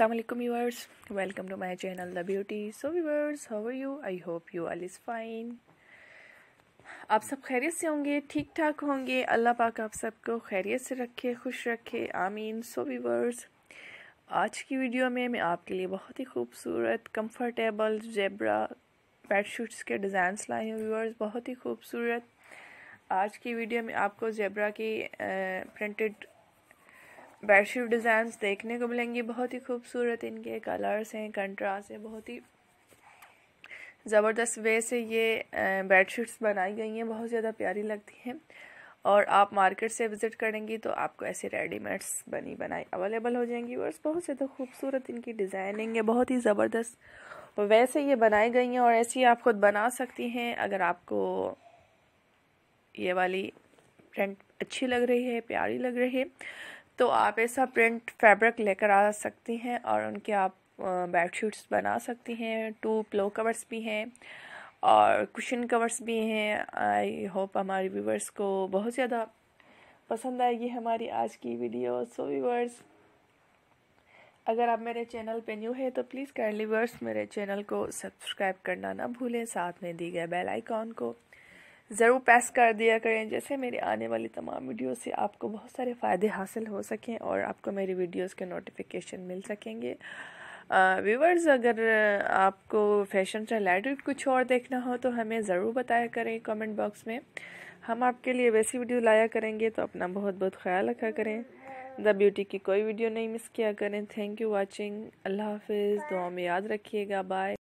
वालेकुम viewers welcome to my channel the beauty so viewers how are you I hope you all is fine आप सब खैरियत से होंगे ठीक ठाक होंगे अल्लाह पाक आप सबको खैरियत से रखे खुश रखे आमीन सो वीवर्स आज की वीडियो में मैं आपके लिए बहुत ही खूबसूरत कंफर्टेबल जेब्रा शीट्स के डिज़ाइंस लाए हैं व्यूअर्स बहुत ही खूबसूरत आज की वीडियो में आपको जेब्रा की प्रिंटेड बेडशीट डिजाइन देखने को मिलेंगे बहुत ही खूबसूरत इनके कलर्स हैं कंट्रास्ट हैं बहुत ही ज़बरदस्त वे से ये बेडशीट्स बनाई गई हैं बहुत ज़्यादा प्यारी लगती हैं और आप मार्केट से विज़िट करेंगी तो आपको ऐसे रेडीमेड्स बनी बनाई अवेलेबल हो जाएंगी और बहुत ज़्यादा खूबसूरत इनकी डिज़ाइनिंग है बहुत ही ज़बरदस्त वैसे ये बनाई गई हैं और ऐसी आप ख़ुद बना सकती हैं अगर आपको ये वाली प्रिंट अच्छी लग रही है प्यारी लग रही है तो आप ऐसा प्रिंट फैब्रिक लेकर आ सकती हैं और उनके आप बेड शीट्स बना सकती हैं टू प्लो कवर्स भी हैं और कुशन कवर्स भी हैं आई होप हमारे व्यूवर्स को बहुत ज़्यादा पसंद आएगी हमारी आज की वीडियो सो व्यूवर्स अगर आप मेरे चैनल पे न्यू है तो प्लीज़ कर लीवर्स मेरे चैनल को सब्सक्राइब करना ना भूलें साथ में दी गए बेल आइकॉन को ज़रूर पैस कर दिया करें जैसे मेरी आने वाली तमाम वीडियो से आपको बहुत सारे फ़ायदे हासिल हो सकें और आपको मेरी वीडियोस के नोटिफिकेशन मिल सकेंगे व्यूवर्स अगर आपको फैशन से रिलेटेड कुछ और देखना हो तो हमें ज़रूर बताया करें कमेंट बॉक्स में हम आपके लिए वैसी वीडियो लाया करेंगे तो अपना बहुत बहुत ख्याल रखा करें द ब्यूटी की कोई वीडियो नहीं मिस किया करें थैंक यू वॉचिंग अल्लाह हाफिज़ दुआ में याद रखिएगा बाय